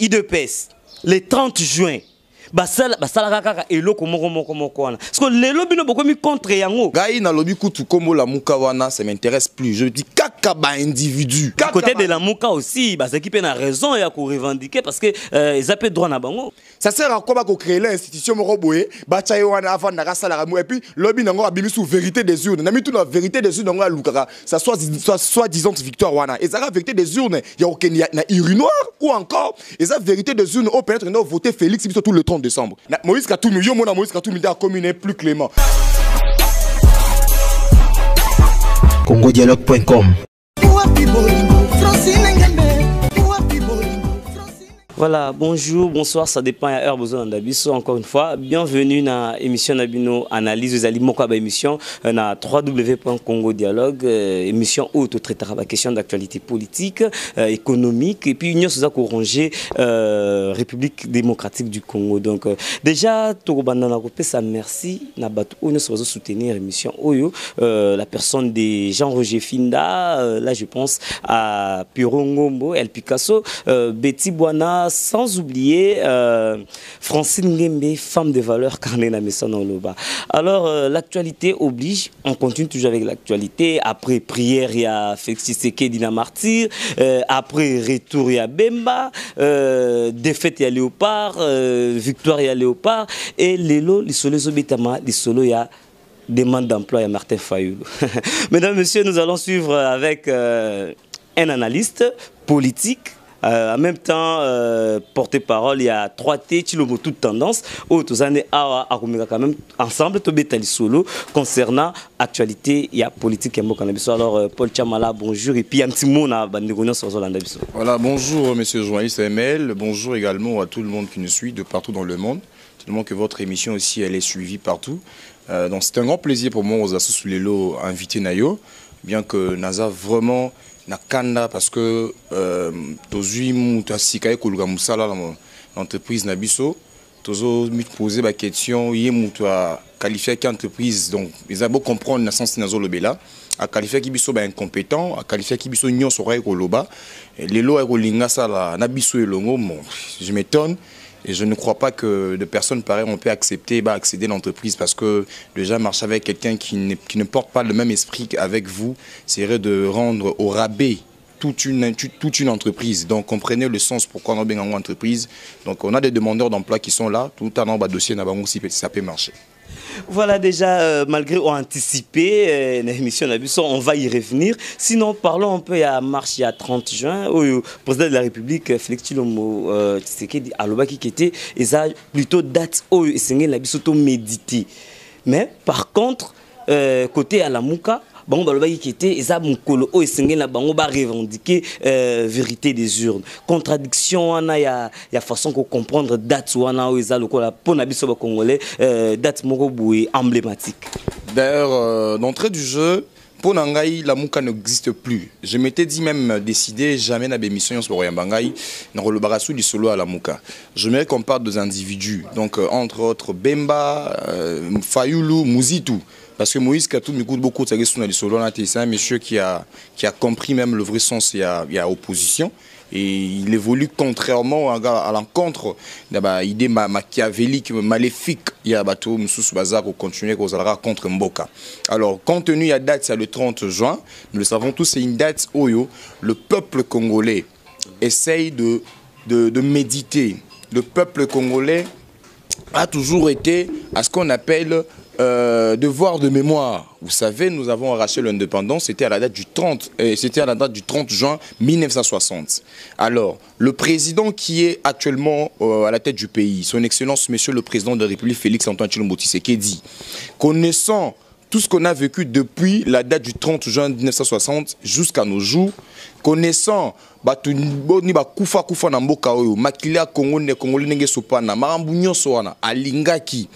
IDPS le 30 juin basala kaka eloko moko moko moko wana parce que lelo bino bokomi contre yango na lobi kutu komo la muka wana ça m'intéresse plus je dis kaka ba individu côté de la muka aussi bazaki pe na raison ya ko revendiquer parce que euh, eza droit na bango ça sert à quoi ba ko créer l'institution moko boye eh? ba ye wana avandaka asalaka mo et puis lobi nango abimi sous vérité des urnes na na vérité des urnes nango lukaka ça soit soit soit disant victoire wana ezaka vérité des urnes ya okende na urinoir ou encore ça vérité des urnes au peut-être nous voter Félix biso tout le temps 30 décembre moïse katumi yo mona moïse katumi nde commune est plus clément congodialogue.com voilà, bonjour, bonsoir, ça dépend à heure besoin d'abisso encore une fois. Bienvenue dans l'émission Nabino Analyse, vous allez moquer émission euh, na W.Congo dialogue euh, émission haute tout traitera la question d'actualité politique, euh, économique et puis union sous ranger République démocratique du Congo. Donc déjà tout bandana ça merci na bato on soutenir émission Oyo la personne de Jean-Roger Finda là je pense à purongombo El Picasso, Betty Buana sans oublier euh, Francine Ngembe, femme de valeur carnet en Loba. Alors, euh, l'actualité oblige, on continue toujours avec l'actualité. Après prière, il y a Félix Dina Martyr. Euh, après retour, il y a Bemba. défaite, il y a Léopard. victoire, il y a Léopard. Et Lélo, les soleils l'isolé il y a demande d'emploi à Martin Fayou. Mesdames, Messieurs, nous allons suivre avec un analyste politique euh, en même temps euh, porte-parole il y a 3T Chilomo toute tendance oyo tozane awa akomeka quand même ensemble tobeta solo concernant actualité ya politique ya biso alors euh, Paul Chamala bonjour et puis un petit mot na bandeko nyonso de biso voilà bonjour monsieur le journaliste ML bonjour également à tout le monde qui nous suit de partout dans le monde tellement que votre émission aussi elle est suivie partout donc c'est un grand plaisir pour moi aux associés invité Nayo bien que Naza vraiment na kanda parce que euh, tozwi moto asika ye koluka mosala na entreprise na biso tozopose baquestion ye moto aqualifiaki entreprise donc eza bocomprendre na sensi nazolobela aqualifiaki biso baincompétent aqualifiaki biso nyonso okoyei koloba lelo akolinga asala na biso elongo je m'étonne Et je ne crois pas que de personnes pareilles on peut accepter bah, accéder à l'entreprise parce que déjà marcher avec quelqu'un qui, ne, porte pas le même esprit qu'avec vous, c'est de rendre au rabais toute une, toute une entreprise. Donc comprenez le sens pourquoi on a bien une entreprise. Donc on a des demandeurs d'emploi qui sont là, tout en bas dossier, ça peut marcher. Voilà déjà, euh, malgré ou anticipé, euh, l'émission on va y revenir. Sinon, parlons un peu à marche il y a 30 juin, où le euh, président de la République, Félix Tchilombo euh, dit qui était et ça, plutôt date où il s'est médité. Mais par contre, côté à la Mouka, bah, oh, bango balobaki ke te eza o oyo bango ba revendiquer euh, vérité des urnes contradiction wana ya, ya façon comprendre date wana o oh, eza lokola mpo na biso bacongolais euh, date moko boye emblématique d'ailleurs euh, d'entrée du jeu pour la muka lamuka n'existe plus je m'étais dit même euh, décidé jamais na bémission nyonso bakoyamba du solo su la Muka. Je mets qu'on parle des individus donc entre autres bemba euh, fayulu muzitu parce que Moïse Katou écoute beaucoup de c'est un monsieur qui a, qui a compris même le vrai sens a l'opposition. et opposition. Et il évolue contrairement à, l'encontre de l'idée machiavélique, maléfique. Il y a bateau Moussous Bazar pour continuer contre Mboka. Alors, compte tenu de la date, c'est le 30 juin. Nous le savons tous, c'est une date où oh le peuple congolais essaye de, de méditer. Le peuple congolais a toujours été à ce qu'on appelle euh, devoir de mémoire, vous savez, nous avons arraché l'indépendance, c'était à la date du 30, euh, c'était à la date du juin 1960. Alors, le président qui est actuellement euh, à la tête du pays, son excellence monsieur le président de la République Félix Antoine Tshilombo dit connaissant tout ce qu'on a vécu depuis la date du 30 juin 1960 jusqu'à nos jours, connaissant tout ni bakufa kufa na mboka oyo makili kongo alingaki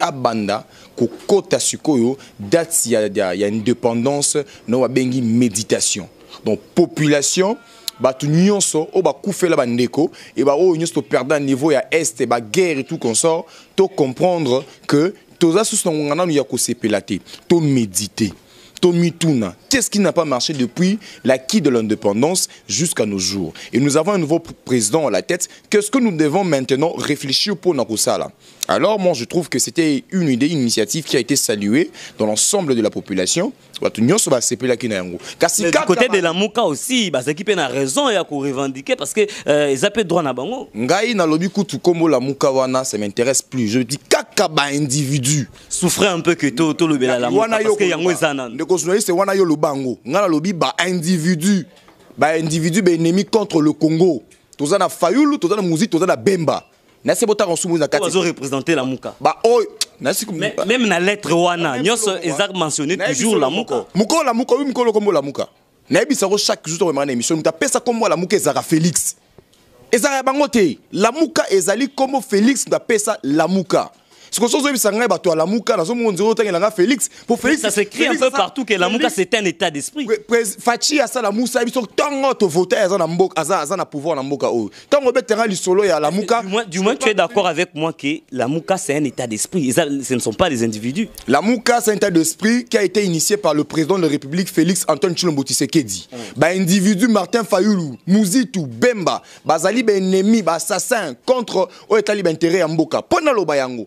abanda kokota sukoyo date ya, ya, ya indépendance wa bengi méditation donc population bato nyonso oyo ba ndeko e ba oyo nyonso perdant niveau ya este guerre et tout consort to comprendre que toza sous son ngana nanu ya ko te to méditer Tomituna. Qu'est-ce qui n'a pas marché depuis l'acquis de l'indépendance jusqu'à nos jours Et nous avons un nouveau président à la tête. Qu'est-ce que nous devons maintenant réfléchir pour Nakusala alors moi je trouve que c'était une idée, une initiative qui a été saluée dans l'ensemble de la population. Du côté de la Mouka aussi, bah, c'est qui a raison et à revendiquer parce que euh, ils appellent droit à bango. Ngai na lobi kutu komo la Mouka wana, ça m'intéresse plus. Je dis kaka ba individu. Souffrez un peu que tout tout le a la Mouka parce que yango ezana. Ndeko est wana yo le bango. Ngala lobi ba individu. Ba individu ba ennemi contre le Congo. Tozana Fayulu, na Muzi, na Bemba nasi botaka nsumu la muka ba même na lettre wana nyoso mentionné toujours la muka la muka oui le kombo la muka nayebisako chaque jour de na émission pesa la muka ezaka félix ezaka ya La muka, ezali kombo félix pesa la muka. Ce que vous avez dit, à la mouka, dans monde Félix. Pour Félix, ça s'écrit un peu partout que la mouka c'est un état d'esprit. Fachi a ça la moussa, ils sont tant que voter à na mboka, à ça na pouvoir na mboka. Tant que terrain solo à la mouka. Du moins tu es d'accord avec moi que la mouka c'est un état d'esprit. Ce ne sont pas des individus. La mouka c'est un état d'esprit qui a été initié par le président de la République Félix Antoine Chilombo Tshisekedi. Mm. Bah individu Martin Fayulu, Mouzitou, Bemba, bazali ben ennemi, assassin contre au état libre intérêt mboka. bayango.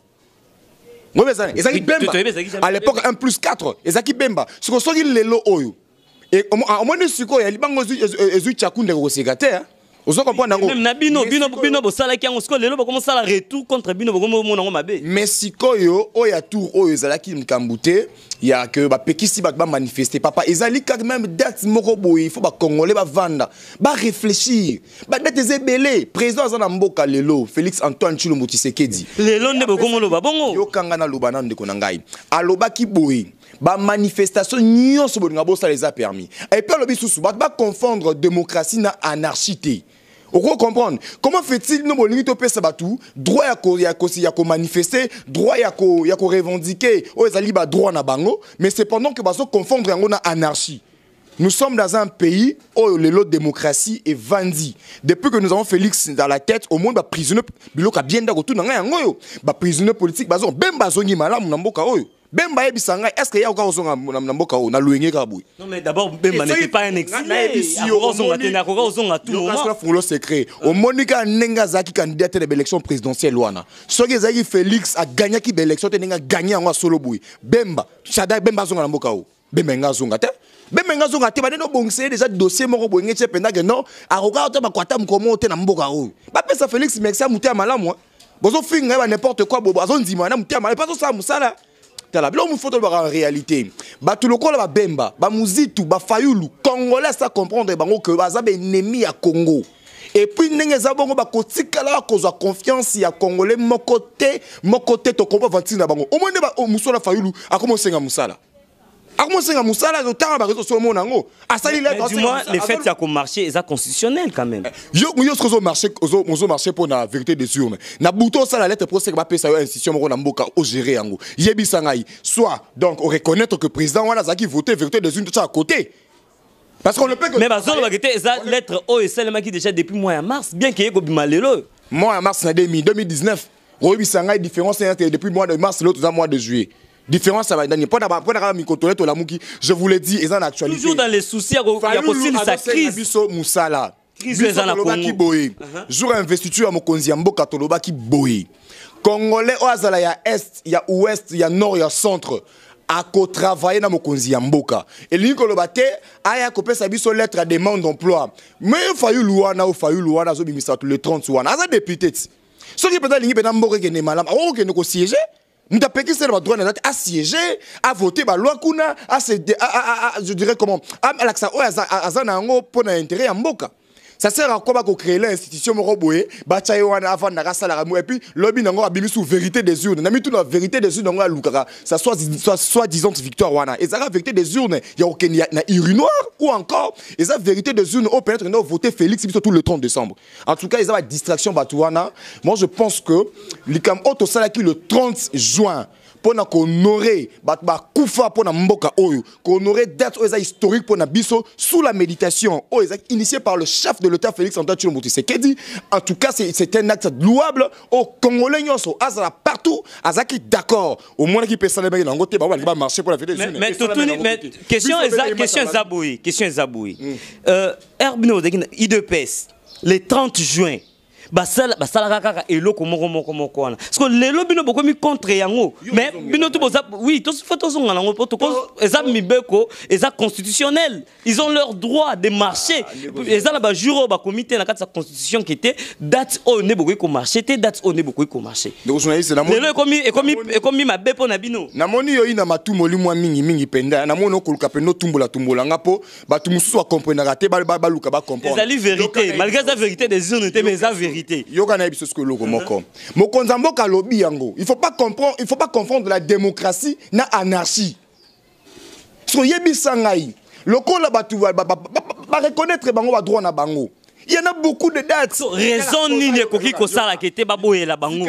ngoyeba eza nini ezalaki bemba à l'époque 1 plus 4 ezalaki bemba sikoyo soki lelo oyo omoni sikoyo ya libango ezwi tyaku ndeko koseka te ozokomprendre yango na bino bino bino retour contre bino tour ezalaki ya papa ezali kaka même date moko vanda, que bacongolais ba barefléchir badate eza président aza lelo félix antoine chilombo tisekedi lelo nde bokomoloba bongo yokanga naloba nanu ndeko bamanifestation nyonso bolinga les a permis et le alobi ba bato confondre démocratie na anarchie te okoki comprendre comment fait-il nous bolingi topesa bato droit ya manifester droit ya revendiquer o oh, ezali droit na bango mais cependant ke confondre yango na anarchie Nous sommes dans un pays où la démocratie est vendue. Depuis que nous avons Félix dans la tête, au moins, bah, prisonnier, bien d'accord, tout n'a rien, bah, prisonnier politique, bah, ben, bah, zongi, malam, n'amboka, oyo. bemba ayebisa ngai estce eya koka kozonga na mboka oyo nalwenge kaka boye fungulo secret omoni kaka ndenge azalaki candidat tele baélection présidentielle wana soki ezalaki félix aganyaki baélection te ndenge aganye yango asolo boye bemba chada bemba azonga na mboka oyo bemba enga azonga te bemba enga azonga te bandeni obongisa ye deja dossier moko boyenge tie mpendake non akokaka te bakwata mokomo te na mboka oyo bapesa félix mexa motu ya malamu bozofinga ye ba n'importe quoi boye azondima na motu ya malamu mpe azosala mosala tala biloko mosusu tolobaka en réalité bato lokola babemba bamuzitu bafayulu congolais asa comprendre bango ke baza baennemi ya congo epuis ndenge eza bongo bakotikala kozwa confiance ya congolais moko te moko te tokomba vantir na bango omoi nde oh, mosusu na fayulu akoma osenga mosala ça mosala otanga le fait marché, est constitutionnel quand même eh, yo soki marché pour la vérité des urnes na butu la lettre pour y institution na mboka soit donc que président a voté vérité des urnes tout à côté parce qu'on ne peut que... Mais la est lettre oyo qui déjà depuis mois en mars bien qu'il y ait mois en mars na 2019 différence c'est différence depuis mois de mars l'autre le mois de juillet différence ça va ndani pona pona kala mikotole la lamuki je vous l'ai dit ils en actualité toujours dans les soucis il y a possible sa crise biso musala crise les ala Congo boye jour investiture à mokonzi ya mboka to lobaki boye congolais o azala ya est ya ouest ya nord ya centre akotravaille na mokonzi ya mboka Et koloba te aya akopesa biso lettre ya demande d'emploi mais fayulu wana ofayulu wana azobimisa le 30 wana aza député ti soki mpenza alingi mpena mboka ekende malamu akokokende kosiéger nous avons pris le droit voter la loi kuna je dirais comment amelakisa oyo aza na yango pour de intérêt ça sert à quoi bah, qu'on crée l'institution Moroboé, eh? Bachaye Wana avant la Salaramou, et puis lobby n'a pas sous vérité des urnes. N'a mis tout la vérité des urnes, n'a Lukara. Ça soit, soit, soit disant victoire Wana. Et ça, la vérité des urnes, il y a aucun Iru Noir ou encore, et ça, vérité des urnes, au peut-être, nous voté Félix surtout le 30 décembre. En tout cas, ils ont distraction Moi, je pense que, l'ICAM le 30 juin, pour qu'on ait bakufa mpona mboka oyu. date aux historique pour sous la méditation initiée par le chef de l'état félix antoine qu'il dit. en tout cas c'est un acte louable aux congolais aux azala partout azalaki d'accord omonaki mpe aller nango te pour marcher pour la question Mais tout question eza question herbe Zaboui. Mm. Euh, I de idps le 30 juin basala basalaka kaka eloko moko moko moko wana parce que lelo bino bokomi contre yango mais bino tout boza oui tous faut tous ngana ngo to eza mibeko eza constitutionnel ils ont leur droit de marcher ah, eza la ba juro ba comité na kata constitution qui était date o ne bokoki ko marcher te date o ne de ko marcher donc journaliste na lelo e komi e komi mabepo na bino na moni yo ina moli mwa mingi mingi penda na moni okoluka pendo tumbola tumbola nga comprendre bato ba luka te baluka C'est ezali vérité malgré la vérité des urnes te mais la vérité réalité. Yokana ebisusko loko moko. Mokonza mboka lobi Il faut pas comprendre, il faut pas confondre la démocratie na anarchie. So yebisa ngai. Lokola va ba reconnaître bango ba droit na bango. Il y en a beaucoup de dates. So, raison nini koki kosala kete baboyela bango.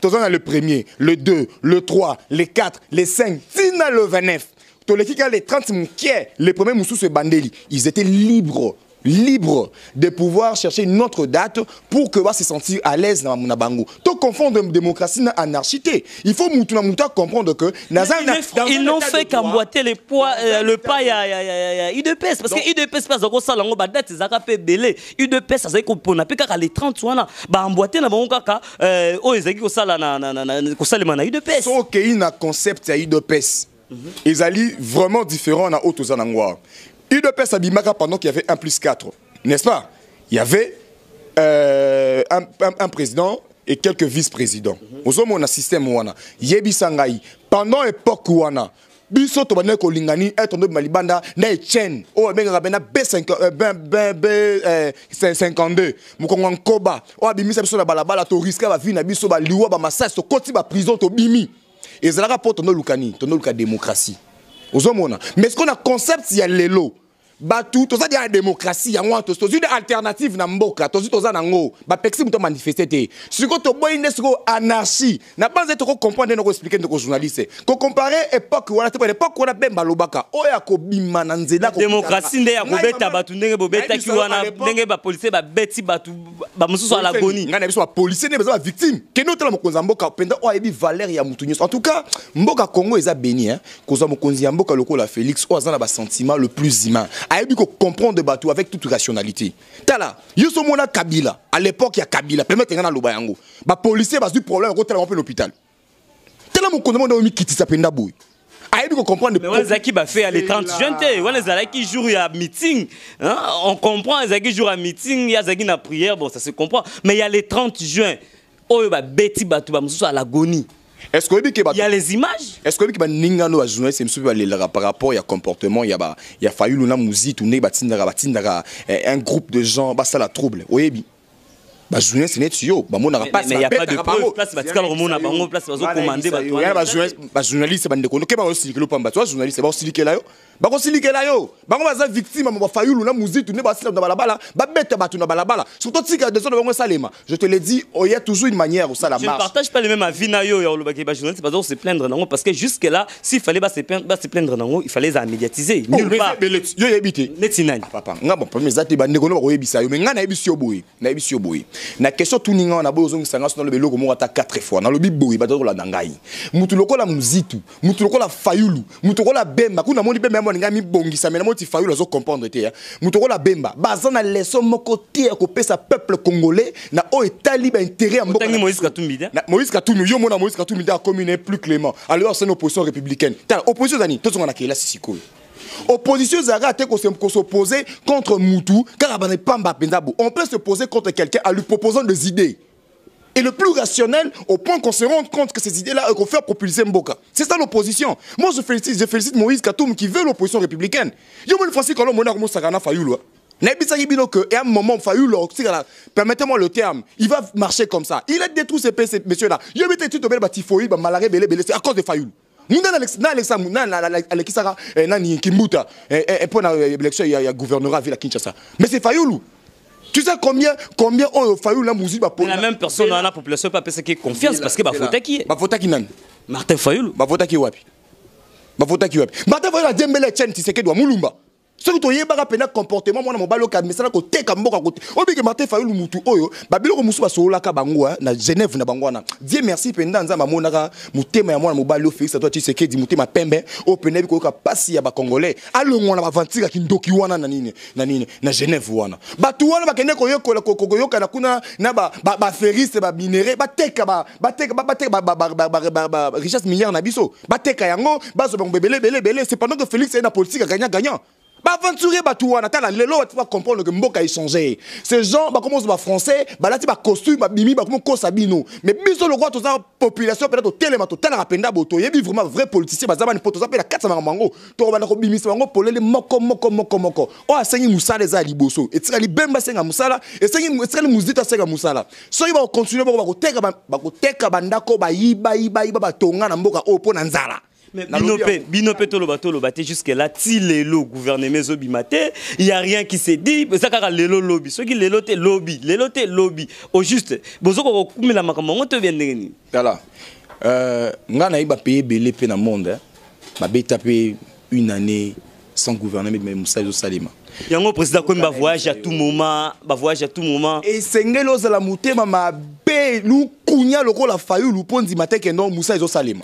Tozana le premier, le 2, le 3, le 4, le 5, tina le 29. Tolekika les 30 mokie, les premiers se bandeli, ils étaient libres libre de pouvoir chercher une autre date pour que va se sentir à l'aise dans mon bango. Tout confondre démocratie dans anarchité. Il faut moutouna moutouna comprendre que ils n'ont fait qu'emboîter euh, le poids le pas à IDPS parce que IDPS pas encore ça lango ba date zaka pe belé. IDPS ça c'est qu'on pona pas qu'à les 30 wana bah emboîter na bango kaka o ezaki ko sala na na na ko mana mhm. ils IDPS. So que il na concept ya IDPS. Ils allaient vraiment différents na autres zanangwa. UDPS pendant qu'il y avait un plus 4, n'est-ce pas Il y avait euh, un, un, un, président et quelques vice-présidents. Nous avons un système un Yebi pendant l'époque wana, biso tobandaki un malibanda na etienne o benga bena b52 nkoba o oh, abimisa biso na balabala ba vie na biso un ezalaka un démocratie ozomona mais ce qu'on a concept ya lelo bato toza dia na démocratie yango wana tozwi de alternative na mboka tozwi toza nango bapekisi moto amanifeste te sikoyo toboyi nde sikoyo anarchie na panza ete kokomprendre nde nakoexplike ndeko journaliste kokompare époque wana te époque wana mpe balobaka oyo akobima na nzela démocratie nde ya kobeta bato ndenge bobetaki wana ndenge bapolisier babeti bato bamosusu alagoni ngai na biso bapolisier nde baza bavictime kende otala mokonzi ya mboka mpenza oyo ayebi valeur ya motu nyonso en tout cas mboka congo eza beni kozwa mokonzi ya mboka lokola félix oyo aza na basentiment le plus humain comprendre de bateau avec toute rationalité tala yo so kabila à l'époque a kabila un policier Ba policier bapolisier du problème kotelama l'hôpital tala a mo nde omikitisa mpenza Mais ayebi kocomprendre Il bafe à les 30 juin il y jour ya meeting hein. on comprend ezalaki jour à meeting a zaki na prière bon ça se comprend mais a le 30 juin oyo beti a bamosusu à l'agonie est-ce que Il y a les images. Est-ce que vous avez ningano à journaliste et par rapport à comportement il y a ba il y a failli luna musique tourner eh, un groupe de gens bah ça la trouble. Oyebi. Bazouine, c'est net, yo. Bah, bah mon n'a mais il n'y a pas de preuve. Place, bah, tu vois, mon abandon, place, bah, commander bah, bah, bah, toi. Bah, journaliste, bah, ne connaît pas aussi que le pamba, toi, journaliste, bah, aussi que là, yo. Bah, aussi que là, yo. Bah, on va être victime, bah, hein, on va faillir, l'on a mousi, tout n'est pas si dans la balle, hein. bah, bête, bah, tout n'a pas la balle. Surtout si, quand des autres, bah, on salé, Je te le dis oh, il y a toujours une manière où ça la marche. Je ne partage pas les mêmes avis, na yo, yo, le bah, journaliste, bah, on se plaindre, n'ango parce que jusque là, s'il fallait, bah, se plaindre, bah, se plaindre, n'ango il fallait les amédiatiser. Oh, Nulle part. Mais, let's, yo, y habiter. Net, c'est nain. Ah, papa, non, bon, premier, ça, t'es, bah, ne connaît pas, na question tout wana de de so naloba ata 4 fois lobi boye bato la ngai mutu lokola muzitu mutu lokola fayulu mutu lokola bemba kuna Moni bemba yambo ngami bongisa me moti ti zo comprendre te ya hein. mutu lokola bemba bazana leso moko te ko sa peuple congolais na o etali de ya Moïse katumbi yo mona moïse katumbi Moïse Katoumida plus clément alobi asani opposition républicaine tala opposition ezani tozonga na là Opposition Zagate qu'on s'opposer contre Moutou, car Pamba On peut se poser contre quelqu'un en lui proposant des idées. Et le plus rationnel, au point qu'on se rende compte que ces idées-là qu'on fait propulser Mboka. C'est ça l'opposition. Moi, je félicite, je félicite Moïse Katoum qui veut l'opposition républicaine. a une fois que l'on que à un moment, leur, permettez-moi le terme, il va marcher comme ça. Il a détruit ces messieurs-là. Il a détruit tout le là malaria, c'est à cause de Fayoulou. nalekisaka eh, nani kimbuta eh, eh, mpo na élection ya gouverneur avile ya kinshasa mais c'est fayulu Tu sais combien combien ont euh, failli la musique pour la même personne dans la population pas parce qu'il confiance parce que bah faut qui bah faut qui nan Martin Fayoulou bah faut qui wapi bah faut qui wapi Martin Fayoulou a dembele chen tisekedi wa mulumba soki toyebaka mpena comportement mwana mobali oyo kamimisana koteka mboka kote obikema te fayulu mutu oyo babiloko mosusu basololaka bango na genève na bango wana die merci mpenda nzambe amonaka motema ya mwana mobali oyo félix ato tshisekedi motema pembe oyo mpena ebi koyoka mpasi ya bacongolais alongwa na bavantikaki ndoki wana na nini na nini na genève wana bato wana bakende koyokola koyokana kuna na baferiste baminere bateka richesse milliard na biso bateka yango bazwa bango ebelebelebele cependant que félix aye na politique agagna gagnant baventure bato wana tala lelo bato comprendre ke mboka echange ces gens ba ba ba ba français lati bakomoza ba bimi ba babimi ko sabino mais biso le lokola toza population mpena totelema total rapenda boto toyebi vraiment vrai politicien baza bani mpo toza 400 na to ya makambo ko bimi kobimisa bango polele moko moko moko moko o asengi li li bemba muzita mosala eza ya liboso etika libemba asenga mosala etikali mozito asenga mosala soki bakocontinue boko yiba yiba ba tonga na mboka oyo mpo na nzala bino mpe bino mpe toloba toloba te jusque là ti lelo gouvernement ezobima te il y a rien qui se dit eza kaka lelo lobi soki lelo te lobi lelo te lobi au juste bozokoka kokumela makambo yango te obia ndenge nini voilà euh, ngai nayebi bapays ebele mpe na monde babeta mpe une année sans gouvernement mais mosala ezosalema yango président akomi bavoyage ya tout moment bavoyage ya tout moment esengeli ozala motema mabe lukunya lokola fayulu mpo ndima te kendo mosala ezosalema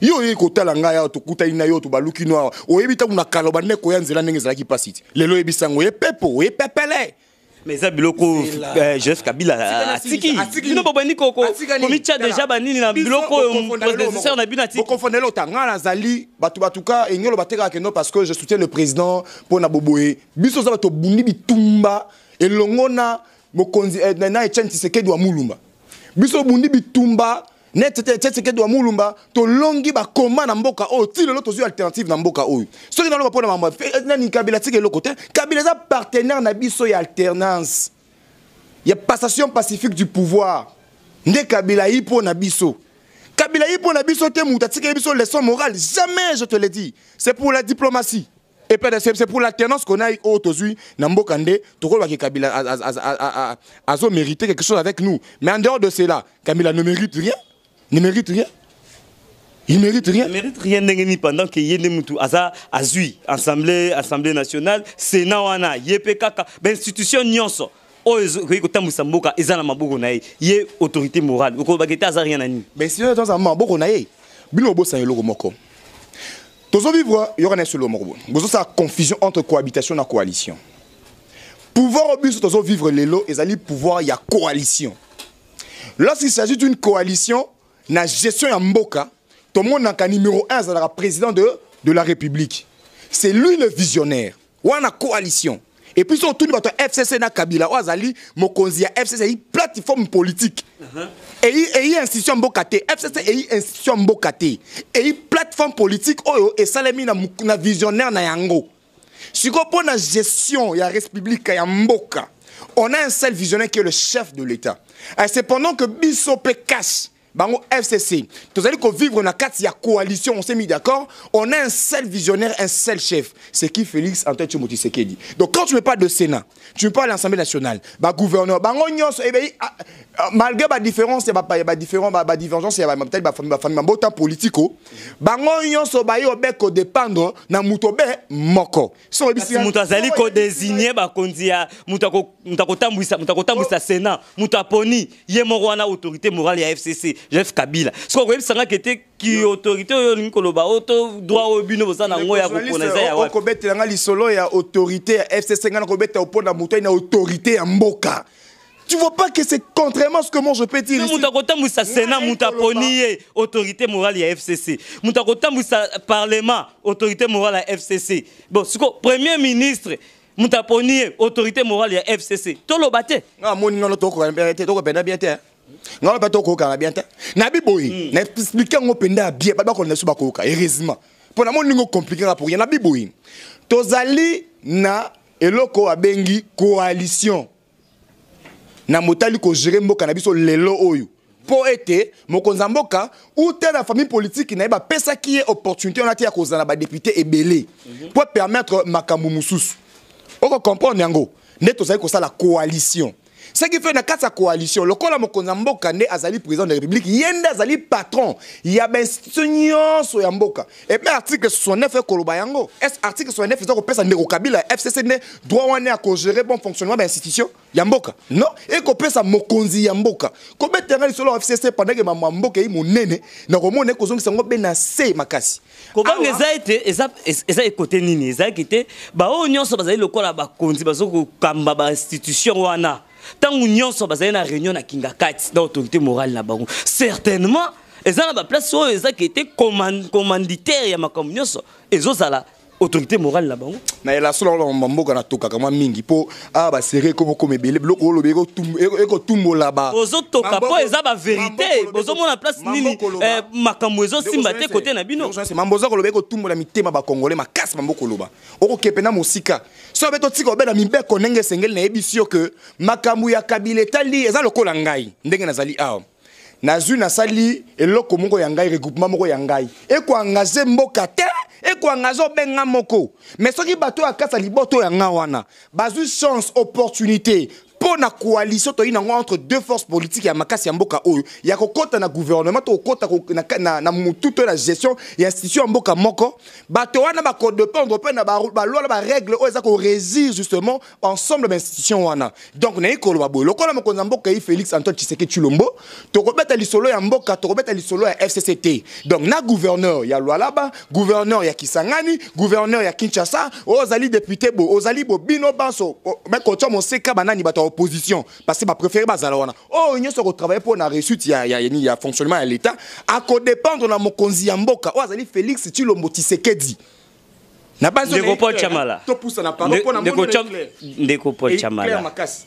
ye oyebi kotala ngai awa tokutani na yo tobaluki no awa oyebi ntango na kala bandeko ya nzela ndenge ezalaki mpasi ti lelo oyebisa yango oye pepo oye pepele mais eza biloko eh, joseph kabila atiki ah, bino bobandi komitya deja banini na biloko oyo prédécesseur na bino atikiokofondele ota ngai nazali bato batuka engelo batekaka kendo parce que je soutiens le président mpo na boboye biso oza bato obundi bitumba elongo na mokonzi eh, na etienne tisekedi wa mulumba biso obundi bitumba neti te tie sekedi wa mulumba tolongi na mboka oyo ti lelo alternative na mboka oyo soki pona mamba na ni kabila tika eloko te kabila za partenaire na biso ya alternance ya passation pacifique du pouvoir nde kabila ipo na biso kabila ipo na biso te muta atikeli biso leçon morale jamais je te le dis c'est pour la diplomatie et puis c'est pour l'alternance qu'on a oyo tozwi na mboka nde tokolobaki kabila azomérite quelque chose avec nous mais en dehors de cela kabila ne mérite rien il mérite rien. Il mérite rien. Il mérite rien d'engeni pendant que Yenemutu Aza Azui, Assemblée, Assemblée nationale, Sénat wana, Yepekaka, institution nyonso. Oyo kotambusa mboka eza na maboko na ye ye autorité morale okobaka ete aza rien na nini mais sinon toza maboko na ye bino obosana eloko moko tozovivre yokana esolo moko boye bozosala confusion entre cohabitation na coalition pouvoir au vivre les lois ezali pouvoir ya coalition lorsqu'il s'agit d'une coalition la gestion ya mboka le numéro 1 le président de, de la république c'est lui le visionnaire la coalition et puis il y a le fcc na kabila oyo azali mokonzi ya fcc une plateforme politique uh-huh. Et y une institution mboka te fcc une institution mboka Et une plateforme politique Et ça, c'est na visionnaire na yango sikoyo la la gestion la république ya mboka on a un seul visionnaire qui est le chef de l'état cependant que biso Bissopé cache bango FCC tozali vivre na quatre ya coalition on s'est mis d'accord on a un seul visionnaire un seul chef c'est qui Félix Antoine Tshimoti Sekedi donc quand tu me parles de Sénat tu me parles de l'Assemblée nationale ba gouverneur bango nyonso eh bien, ah, euh, malgré ba différence ya ba ba différent ba, divergence ya ba peut-être la famille ba famille ba autant politico bango nyonso ba yo be ko dépendre na muto be moko so tu muto dit ko désigner ba kondia muto ko muto ko tambouisa, muto ko Sénat muto aponi ye moko wana autorité morale ya FCC Jeff Kabila. c'est koyebisanga kete qui autorité oyo olingi c'est droit au bino boza nango ya kokonaiza ya wapi okobetelanga lisolo ya autorité ya fcc ngai nakobeta l'autorité, il y a autorité ya mboka Tu vois pas que c'est contrairement ce que moi je peux dire. Sénat, autorité morale à FCC. Parlement, autorité morale à FCC. Bon, ce que Premier ministre, Moutaponie, autorité morale à FCC. Tolo ne Ah, mon non, non, ngai mpe tokoyoka na bien te nayebi boye hmm. na explike yango mpenza ya bien babakolanda biso bakoyoka heureusement mpo namoni ndenge okomplikaka pour ye nayebi boye tozali na eloko oyo abengi coalition na motali kogere mboka na biso lelo oyo mpo ete mokonzi ya mboka ute na famille politike na ye bapesaki ye opportunité wana te ya kozala na badepute ebele mhm. mpo permettre makambo mosusu okokomprendre yango nde tozali kosala coalition soki mpe na kati ya coalition lokola mokonzi ya mboka nde azali président de la république ye nde azali patron ya bainstitution nyonso ya mboka epe article 69 ekoloba yango est article 69 eza kopesa ndeko kabila ya fcc nde droit wana ya kogérer bon fonctionnement bainstitution ya mboka non ekopesa mokonzi ya mboka kobetanga lisolo ya fcc pendeke mambo ya mboka ei monene na komona ekozongisa yango mpe na se makasi kobanga eza ete eza ekote nini ezalaki te baoyo oh, nyonso bazali lokola bakonzi bazo kokamba bainstitution wana ntango nyonso bazali na réunion na kinga kati na autorité morale na bango certainement eza na baplace oyo ezaki ete commanditaire ya makambo nyonso ezozala autorité morale na bango na elasulo na mboka na tokaka mwa mingi mpo awa ah, baseri ekobokoma ebele biloko olobi ekotumbola ba ozotoka mpo eza bavérité bozomona place nini eh, makambo ezosimba te kote na bino mambo oza koloba ekotumbola mitema bakongole makasi mambo koloba okokepe na mosika so obe totika obela mibeko ndenge esengeli nayebi sio ke makambo ya kabila etali eza lokola ngai ndenge nazali awa nazwi nasali eloko moko ya ngai regroupement moko ya ngai ekoangaze mboka te ekoangaze obenga moko me soki bato oyo akasa liboto ya nga wana bazwi chance opportunité mpo na koalisio toyei nango entre deux forces politiques ya makasi ya mboka oyo ya kokɔta na gouvernement to kokɔta na, na motu to na gestion ya institution mboka moko bato wana bakodependre mpe na balwa na règle, oyo eza résiste justement ensemble bainstitution wana donc naye koloba boye lokola mokonzi ya mboka ye félix antoine tshiseke tshilombo tokobeta solo ya mboka tokobeta lisolo ya fcct donc na gouverneur ya bas, gouverneur ya kisangani gouverneur ya kinshasa oyo ozali député bo ozali bobino banso mekotya moseka banani bato ya position parce que ma préférée Bazalona. Oh, oh nyo soko travailler pour na réussite il y a fonctionnement à l'état à quoi dépendre na conseil ya mboka Oh, azali Félix Tshilombo Tshisekedi na bazo de Paul Chamala hein. to poussa na parole pour na de De Paul Chamala makasi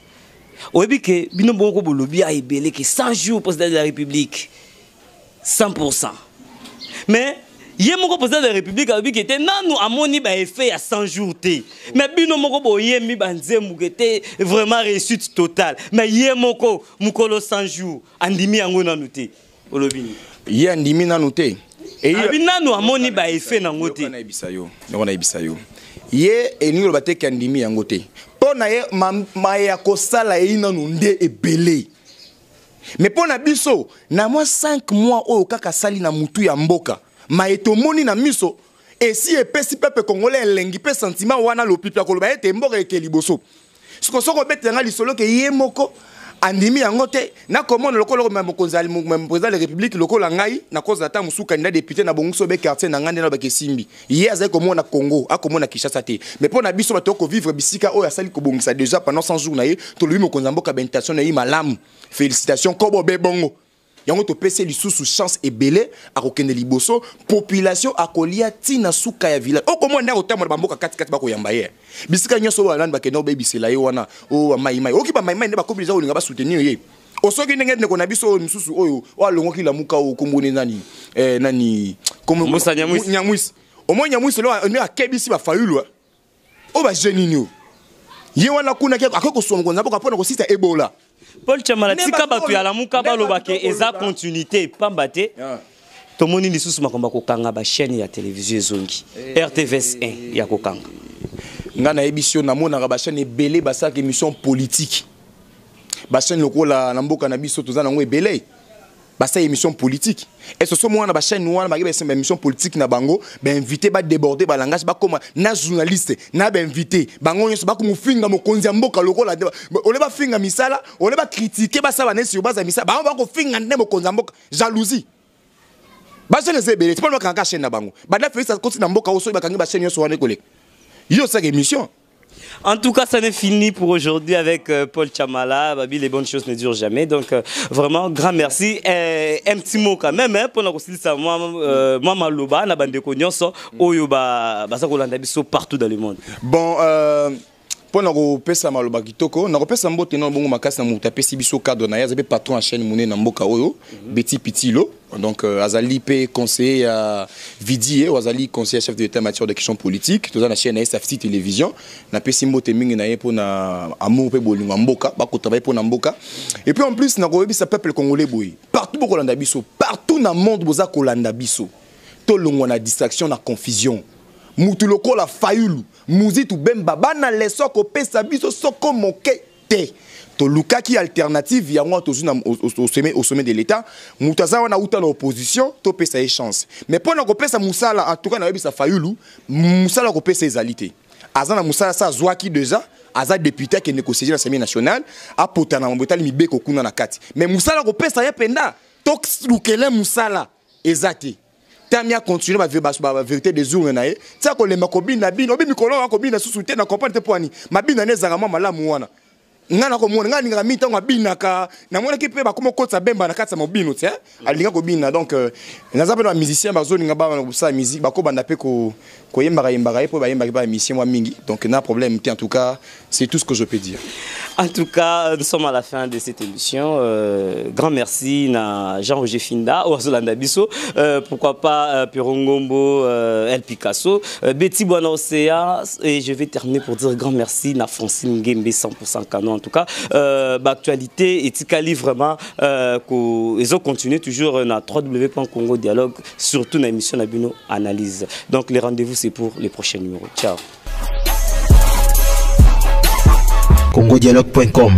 oyebi ke bino bongo bolobi ya ebele ke 100 jours président de la république 100% mais ye moko président de la république alobiki ete nanu amoni baeffet ya 100 jours te mais bino moko boyembi banzemuke te vraiment réussite totale mais ye moko mokolo 100 jours andimi yango nanu te olobi nini ye andimi nanu te abi ah, nanu amoni baeffet nango te nayebisa yo ye elingi oloba te ke andimi yango te mpo na ye maye ya kosala eyei nanu nde ebele me mpo na biso na mwa 5 mois oyo kaka asali na mutu ya mboka maye tomoni na miso esi epesi pepe congolais elengi mpe sentiment wana lopipi ya koloba ete mboka eke liboso siko soki obetelanga lisolo ke ye moko andimi yango te nakomona lokola mokonziprésident de république lokola ngai nakozala ta mosusu kandida député na bongiso be quartier na ngai nde na baki esimbi ye azali komona congo akomona kinshasa te mais mpo na biso bato kovivre bisika oyo asali kobongisa déjà pendant 100 jour na ye tolobi mokonzi ya mboka baintention na ye malamu félicitation kobo be bongo yango topesi lisusu chance ebele akokende liboso population akolia ntina suka ya village okomona nde akotambola bamboka katikati bakoyamba ye bisika nyonso oyo balandi bakende kobebisela ye wana o bamaimai oki bamaimai nde bakobelisa kolinga basoutenir ye osoki ndenge ndeko na biso oyo mosusu oyo oyo alongoki lamuka oyo kombone nani eh, nani nyamwisi omoi nyamwisi lelo nde akebisi bafayulu oyo bageni nio ye wana kuna akoki kosonga nzamboka mpona kosisa ebola paul chamala tika bato ya lamuka balobake eza continuité pamba te tomoni lisusu makambo ya kokanga bachaîne ya télévision ezongi eh, rtvs 1 eh, ya kokanga eh. ngai nayebisi oyo namonaka bachaîne ebele basalaka émission politique bachaîne lokola na mboka na biso toza nango ebele une bah, émission politique et ce sont moi na chaîne émission politique na bango ben invité ba déborder ba langage ba comme na journaliste na ben invité bango suis ba finga je mboka on ole ba finga misala ole ba critiquer ba sa je ba invité misala ba ba jalousie ba chaîne c'est pas peux pas na bango ba ça continue ba ba chaîne émission en tout cas, ça n'est fini pour aujourd'hui avec euh, Paul Chamala. Babi, les bonnes choses ne durent jamais. Donc, euh, vraiment, grand merci. Et un petit mot quand même, hein, pour nous aussi, moi, bande de suis Oyo, bah, partout dans le monde. Bon, euh, mpo na kopesa maloba kitoko na kopesa mbote na bongo makasi na moto apesi biso cadre na ye aza mpe patron ya chaîne monene na mboka oyo mhm. beti pitilo donc euh, azali mpe conseiller ya vidi ye o azali conseiller chef de l'état matière de question politique toza na chaîne na ye safti télévision napesi mbote mingi na ye mpona amour mpe bolingo ya mboka bakotravaille mpo na mboka et puis en plus na koyebisa peuple congolais boye partout bokolanda biso partout na monde boza kolanda biso tolongwa na distraction na confusion mutu lokola fayulu muzi tubemba bana leso kopesa biso soko moke te tolukaki alternative yango tozwi au sommet de l'état moto aza wana uta na opposition topesa ye chance mais mpo na kopesa mosala en tout cas nayebisa fayulu mosala kopesa ezali te aza na mosala sa azwaki déjà aza député akende kosege na assemblée nationale apota na mambo etali mibeko kuna na kati mais mosala kopesa ye mpenda tolukele mosala eza te tami acontinue bavérité des urne na ye tia kolemba kobina bino obi mikolo akobina susu te na comprendre te mpo ani mabina ane ezalaka mwa malamu wana ngai nakomona ngai alingaka binaka na abinaka namonaki mpe bakoma okotisa bemba na kati ya mobino tie mm. alinga kobina donc euh, naza mpe na bakoba bamusicien bazolinga ko kosala musike bakobanda mpe koyembakayembaka ye mpo bayembaki ba bamusicien wa mingi donc na problème te en tout cas c'est tout ce que je peux dire en tout cas nous sommes à la fin de cette émission euh, grand merci na jean-roger finda oyo azolanda biso euh, pourquoi pas euh, pero ngombo euh, el picasso euh, beti bwana et je vais terminer pour dire grand merci na francine ngembe 100 canon en tout cas euh, bah, éthique euh, ils ont continué toujours dans www.congo dialogue surtout dans l'émission Nabino analyse donc les rendez-vous c'est pour les prochains numéros ciao congodialogue.com